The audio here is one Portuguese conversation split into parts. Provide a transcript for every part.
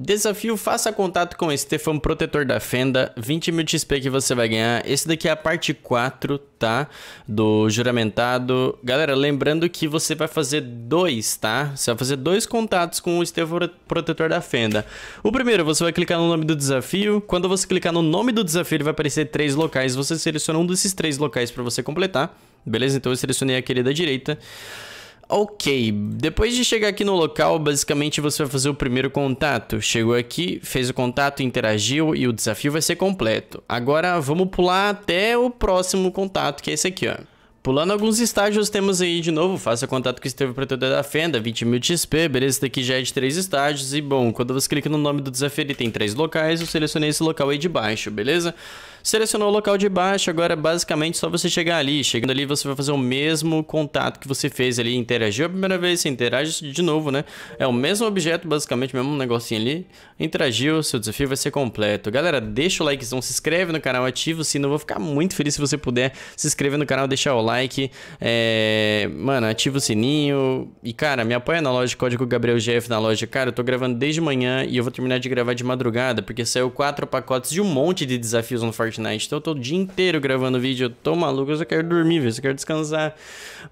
Desafio faça contato com Stefan Protetor da Fenda, 20 mil XP que você vai ganhar. Esse daqui é a parte 4, tá? Do juramentado. Galera, lembrando que você vai fazer dois, tá? Você vai fazer dois contatos com o Stefan Protetor da Fenda. O primeiro, você vai clicar no nome do desafio. Quando você clicar no nome do desafio, ele vai aparecer três locais. Você seleciona um desses três locais para você completar. Beleza? Então eu selecionei aquele da direita. Ok, depois de chegar aqui no local, basicamente você vai fazer o primeiro contato. Chegou aqui, fez o contato, interagiu e o desafio vai ser completo. Agora vamos pular até o próximo contato, que é esse aqui, ó. Pulando alguns estágios, temos aí de novo, faça contato com o Esteve Protetor da Fenda, 20 mil XP, beleza, esse daqui já é de 3 estágios, e bom, quando você clica no nome do desafio, ele tem 3 locais, eu selecionei esse local aí de baixo, beleza? Selecionou o local de baixo, agora é basicamente só você chegar ali. Chegando ali, você vai fazer o mesmo contato que você fez ali, interagiu a primeira vez, você interage de novo, né? É o mesmo objeto, basicamente, mesmo negocinho ali. Interagiu, seu desafio vai ser completo. Galera, deixa o likezão, se inscreve no canal, ativa o sino, eu vou ficar muito feliz se você puder se inscrever no canal, deixar o like. É... Mano, ativa o sininho. E, cara, me apoia na loja, código GabrielGF na loja. Cara, eu tô gravando desde manhã e eu vou terminar de gravar de madrugada, porque saiu quatro pacotes de um monte de desafios no Fortnite. Fortnite. Então né? eu tô o dia inteiro gravando vídeo, eu tô maluco, eu só quero dormir, eu só quero descansar.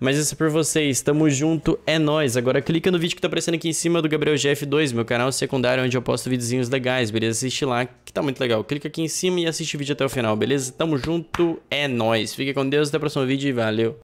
Mas isso é por vocês, tamo junto, é nóis. Agora clica no vídeo que tá aparecendo aqui em cima do Gabriel GF2, meu canal secundário, onde eu posto videozinhos legais, beleza? Assiste lá, que tá muito legal. Clica aqui em cima e assiste o vídeo até o final, beleza? Tamo junto, é nóis. Fique com Deus, até o próximo vídeo e valeu!